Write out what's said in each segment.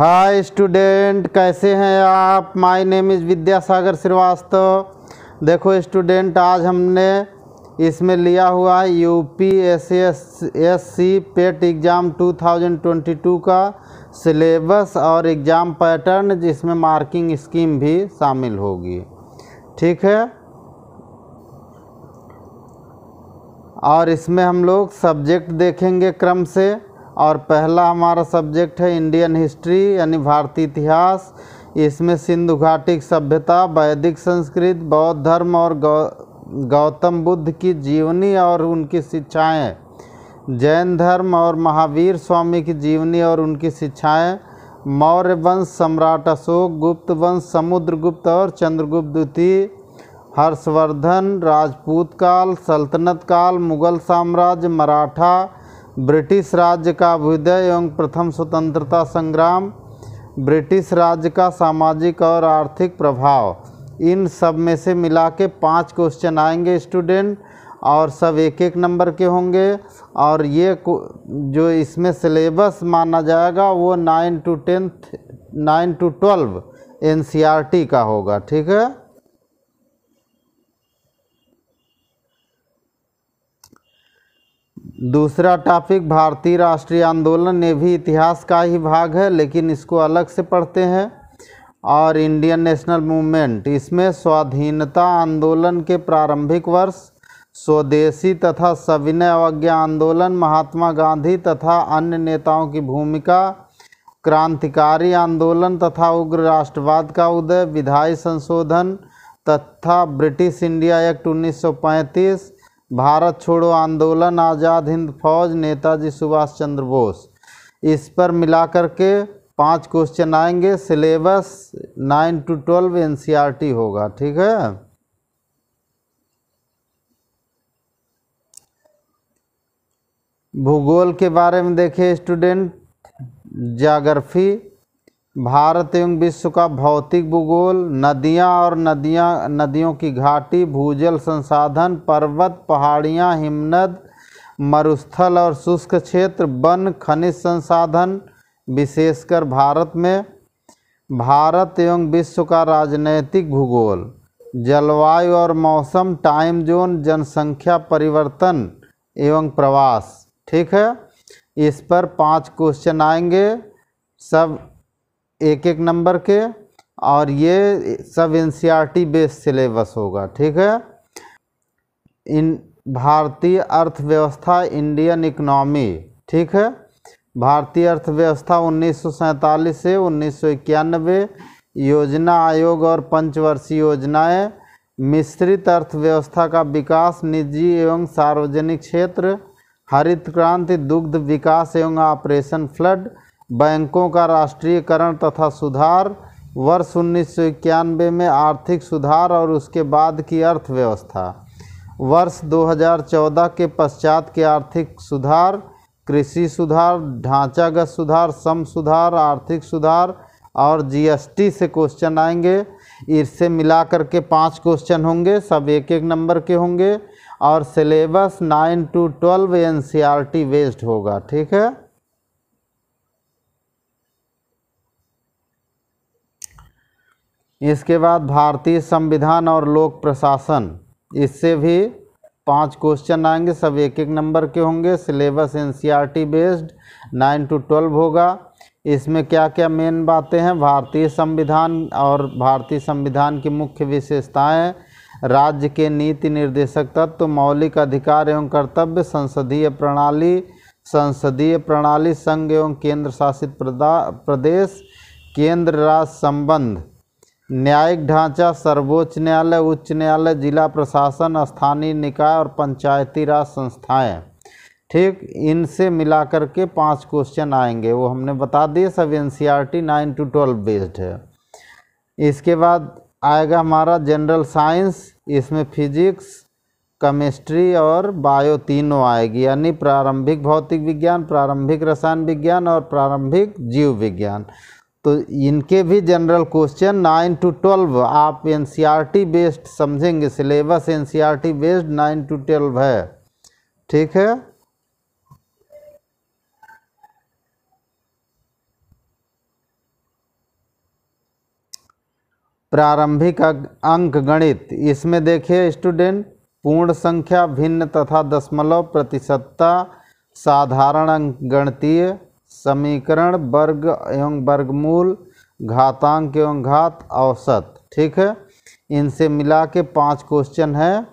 hi student कैसे हैं आप my name is Vidyasagar Srivastava देखो स्टूडेंट आज हमने इसमें लिया हुआ है U P S S S C PET exam 2022 का सिलेबस और एग्ज़ाम पैटर्न जिसमें मार्किंग स्कीम भी शामिल होगी ठीक है और इसमें हम लोग सब्जेक्ट देखेंगे क्रम से और पहला हमारा सब्जेक्ट है इंडियन हिस्ट्री यानी भारतीय इतिहास इसमें सिंधु घाटी सभ्यता वैदिक संस्कृत बौद्ध धर्म और गौ गौतम बुद्ध की जीवनी और उनकी शिक्षाएं जैन धर्म और महावीर स्वामी की जीवनी और उनकी शिक्षाएं मौर्य वंश सम्राट अशोक गुप्त वंश समुद्रगुप्त और चंद्रगुप्त द्वितीय हर्षवर्धन राजपूत काल सल्तनत काल मुगल साम्राज्य मराठा ब्रिटिश राज्य का अभ्युदय एवं प्रथम स्वतंत्रता संग्राम ब्रिटिश राज्य का सामाजिक और आर्थिक प्रभाव इन सब में से मिला के पाँच क्वेश्चन आएंगे स्टूडेंट और सब एक एक नंबर के होंगे और ये जो इसमें सिलेबस माना जाएगा वो nine to tenth nine to twelve N का होगा ठीक है दूसरा टॉपिक भारतीय राष्ट्रीय आंदोलन ने भी इतिहास का ही भाग है लेकिन इसको अलग से पढ़ते हैं और इंडियन नेशनल मूवमेंट इसमें स्वाधीनता आंदोलन के प्रारंभिक वर्ष स्वदेशी तथा सविनय अवज्ञा आंदोलन महात्मा गांधी तथा अन्य नेताओं की भूमिका क्रांतिकारी आंदोलन तथा उग्र राष्ट्रवाद का उदय विधायी संशोधन तथा ब्रिटिश इंडिया एक्ट 1935 भारत छोड़ो आंदोलन आज़ाद हिंद फौज नेताजी सुभाष चंद्र बोस इस पर मिलाकर के पांच क्वेश्चन आएंगे syllabus nine to twelve NCERT होगा ठीक है भूगोल के बारे में देखिए स्टूडेंट जागरफी भारत एवं विश्व का भौतिक भूगोल नदियाँ और नदियाँ नदियों की घाटी भूजल संसाधन पर्वत पहाड़ियाँ हिमनद मरुस्थल और शुष्क क्षेत्र वन खनिज संसाधन विशेषकर भारत में भारत एवं विश्व का राजनैतिक भूगोल जलवायु और मौसम टाइम जोन जनसंख्या परिवर्तन एवं प्रवास ठीक है इस पर पांच क्वेश्चन आएंगे सब एक एक नंबर के और ये सब एन सी बेस सिलेबस होगा ठीक है इन भारतीय अर्थव्यवस्था इंडियन इकनॉमी ठीक है भारतीय अर्थव्यवस्था उन्नीस से उन्नीस योजना आयोग और पंचवर्षीय योजनाएं मिश्रित अर्थव्यवस्था का विकास निजी एवं सार्वजनिक क्षेत्र हरित क्रांति दुग्ध विकास एवं ऑपरेशन फ्लड बैंकों का राष्ट्रीयकरण तथा सुधार वर्ष उन्नीस में आर्थिक सुधार और उसके बाद की अर्थव्यवस्था वर्ष 2014 के पश्चात के आर्थिक सुधार कृषि सुधार ढांचागत सुधार सम सुधार आर्थिक सुधार और जीएसटी से क्वेश्चन आएंगे इससे मिला करके पाँच क्वेश्चन होंगे सब एक एक नंबर के होंगे और syllabus nine to twelve N based होगा ठीक है इसके बाद भारतीय संविधान और लोक प्रशासन इससे भी पांच क्वेश्चन आएंगे सब एक एक नंबर के होंगे syllabus NCERT based nine to twelve होगा इसमें क्या क्या मेन बातें हैं भारतीय संविधान और भारतीय संविधान की मुख्य विशेषताएं राज्य के नीति निर्देशक तत्व मौलिक अधिकार एवं कर्तव्य संसदीय प्रणाली संसदीय प्रणाली संघ एवं केंद्र शासित प्रदेश केंद्र राज्य संबंध न्यायिक ढांचा सर्वोच्च न्यायालय उच्च न्यायालय जिला प्रशासन स्थानीय निकाय और पंचायती राज संस्थाएं ठीक इनसे मिला करके पांच क्वेश्चन आएंगे वो हमने बता दिए सब N C R T nine to twelve based है इसके बाद आएगा हमारा जनरल साइंस इसमें फिजिक्स केमिस्ट्री और बायो तीनों आएगी यानी प्रारंभिक भौतिक विज्ञान प्रारंभिक रसायन विज्ञान और प्रारंभिक जीव विज्ञान तो इनके भी general question nine to twelve आप एन बेस्ड e समझेंगे syllabus N based nine to twelve है ठीक है प्रारंभिक अंक गणित इसमें देखिए स्टूडेंट पूर्ण संख्या भिन्न तथा दशमलव प्रतिशतता साधारण अंक गणतीय समीकरण वर्ग एवं वर्गमूल घातांक एवं घात औसत ठीक है इनसे मिला के पाँच क्वेश्चन हैं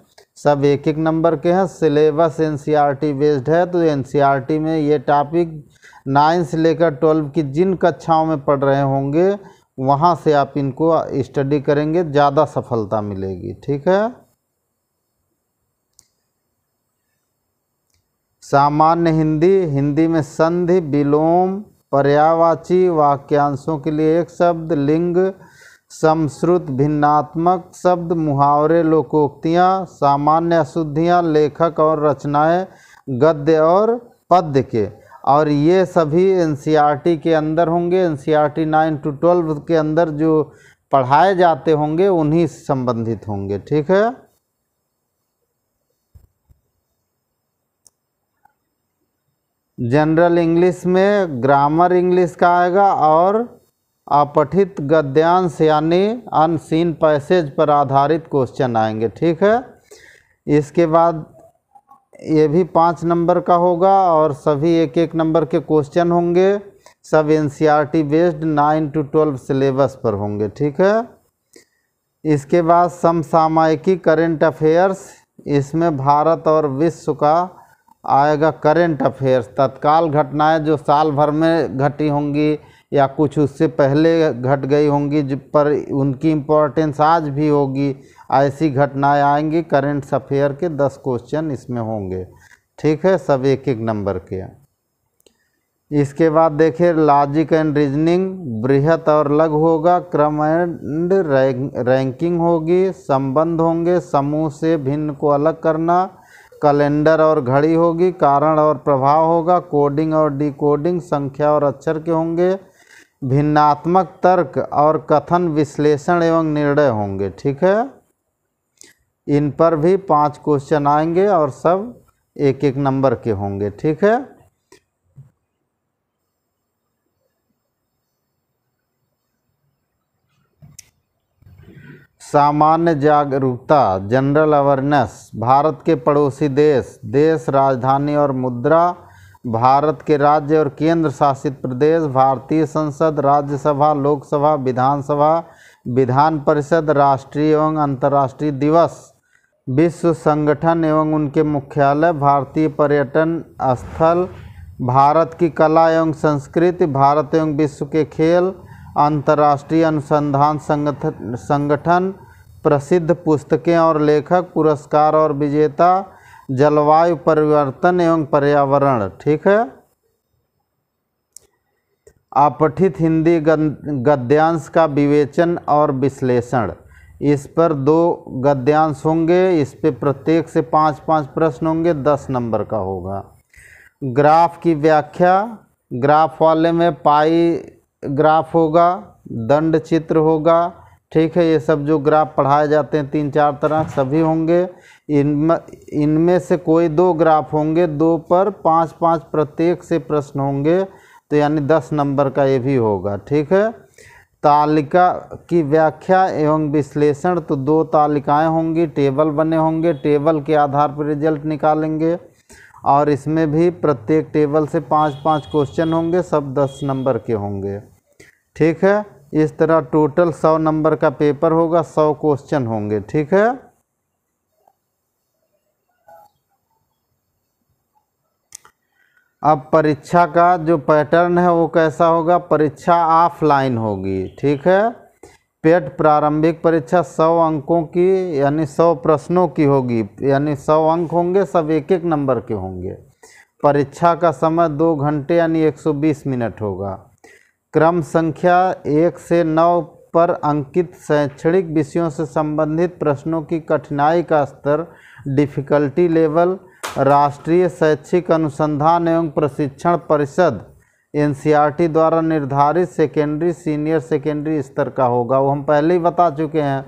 सब एक एक नंबर के हैं सिलेबस एनसीईआरटी बेस्ड है तो एनसीईआरटी e में ये टॉपिक नाइन से लेकर ट्वेल्व की जिन कक्षाओं में पढ़ रहे होंगे वहाँ से आप इनको स्टडी करेंगे ज़्यादा सफलता मिलेगी ठीक है सामान्य हिंदी हिंदी में संधि विलोम पर्यावाची वाक्यांशों के लिए एक शब्द लिंग समश्रुत भिन्नात्मक शब्द मुहावरे लोकोक्तियाँ सामान्य अशुद्धियाँ लेखक और रचनाएँ गद्य और पद्य के और ये सभी एन के अंदर होंगे N C R T nine to twelve के अंदर जो पढ़ाए जाते होंगे उन्हीं संबंधित होंगे ठीक है जनरल इंग्लिश में ग्रामर इंग्लिश का आएगा और अपठित गद्यांश यानी अनसीन पैसेज पर आधारित क्वेश्चन आएंगे ठीक है इसके बाद ये भी पाँच नंबर का होगा और सभी एक एक नंबर के क्वेश्चन होंगे सब N based nine to twelve syllabus पर होंगे ठीक है इसके बाद समसामयिकी करेंट अफेयर्स इसमें भारत और विश्व का आएगा करेंट अफेयर्स तत्काल घटनाएं जो साल भर में घटी होंगी या कुछ उससे पहले घट गई होंगी जिस पर उनकी इम्पोर्टेंस आज भी होगी ऐसी घटनाएं आएंगी करेंट अफेयर के दस क्वेश्चन इसमें होंगे ठीक है सब एक एक नंबर के इसके बाद देखिए लॉजिक एंड रीजनिंग बृहत और लघु होगा क्रम एंड रैंकिंग होगी संबंध होंगे समूह से भिन्न को अलग करना कैलेंडर और घड़ी होगी कारण और प्रभाव होगा कोडिंग और डिकोडिंग संख्या और अक्षर के होंगे भिन्नात्मक तर्क और कथन विश्लेषण एवं निर्णय होंगे ठीक है इन पर भी पांच क्वेश्चन आएंगे और सब एक एक नंबर के होंगे ठीक है सामान्य जागरूकता जनरल अवेयरनेस भारत के पड़ोसी देश देश राजधानी और मुद्रा भारत के राज्य और केंद्र शासित प्रदेश भारतीय संसद राज्यसभा लोकसभा विधानसभा विधान परिषद राष्ट्रीय एवं अंतर्राष्ट्रीय दिवस विश्व संगठन एवं उनके मुख्यालय भारतीय पर्यटन स्थल भारत की कला एवं संस्कृति भारत एवं विश्व के खेल अंतर्राष्ट्रीय अनुसंधान संगठन संगठन प्रसिद्ध पुस्तकें और लेखक पुरस्कार और विजेता जलवायु परिवर्तन एवं पर्यावरण ठीक है आपठित हिंदी गद्यांश का विवेचन और विश्लेषण इस पर दो गद्यांश होंगे इस पे प्रत्येक से पाँच पाँच प्रश्न होंगे दस नंबर का होगा ग्राफ की व्याख्या ग्राफ वाले में पाई ग्राफ होगा दंड चित्र होगा ठीक है ये सब जो ग्राफ पढ़ाए जाते हैं तीन चार तरह सभी होंगे इनमें इनमें से कोई दो ग्राफ होंगे दो पर पाँच पाँच प्रत्येक से प्रश्न होंगे तो यानी दस नंबर का ये भी होगा ठीक है तालिका की व्याख्या एवं विश्लेषण तो दो तालिकाएं होंगी टेबल बने होंगे टेबल के आधार पर रिजल्ट निकालेंगे और इसमें भी प्रत्येक टेबल से पाँच पाँच क्वेश्चन होंगे सब दस नंबर के होंगे ठीक है इस तरह टोटल सौ नंबर का पेपर होगा सौ क्वेश्चन होंगे ठीक है अब परीक्षा का जो पैटर्न है वो कैसा होगा परीक्षा ऑफलाइन होगी ठीक है पेट प्रारंभिक परीक्षा सौ अंकों की यानी सौ प्रश्नों की होगी यानी सौ अंक होंगे सब एक एक नंबर के होंगे परीक्षा का समय दो घंटे यानी 120 मिनट होगा क्रम संख्या एक से नौ पर अंकित शैक्षणिक विषयों से संबंधित प्रश्नों की कठिनाई का स्तर डिफ़िकल्टी लेवल राष्ट्रीय शैक्षिक अनुसंधान एवं प्रशिक्षण परिषद एनसीईआरटी द्वारा निर्धारित सेकेंडरी सीनियर सेकेंडरी स्तर का होगा वो हम पहले ही बता चुके हैं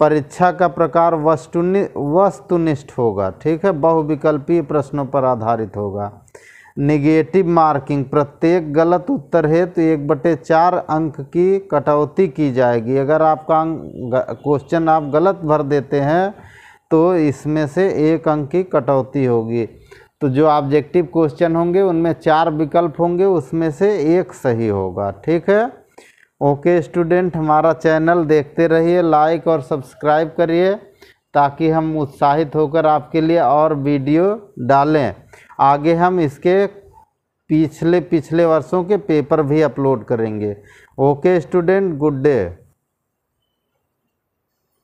परीक्षा का प्रकार वस्तुनि वस्तुनिष्ठ होगा ठीक है बहुविकल्पीय प्रश्नों पर आधारित होगा निगेटिव मार्किंग प्रत्येक गलत उत्तर है तो एक बटे चार अंक की कटौती की जाएगी अगर आपका अंक क्वेश्चन आप गलत भर देते हैं तो इसमें से एक अंक की कटौती होगी तो जो ऑब्जेक्टिव क्वेश्चन होंगे उनमें चार विकल्प होंगे उसमें से एक सही होगा ठीक है ओके स्टूडेंट हमारा चैनल देखते रहिए लाइक और सब्सक्राइब करिए ताकि हम उत्साहित होकर आपके लिए और वीडियो डालें आगे हम इसके पिछले पिछले वर्षों के पेपर भी अपलोड करेंगे ओके स्टूडेंट गुड डे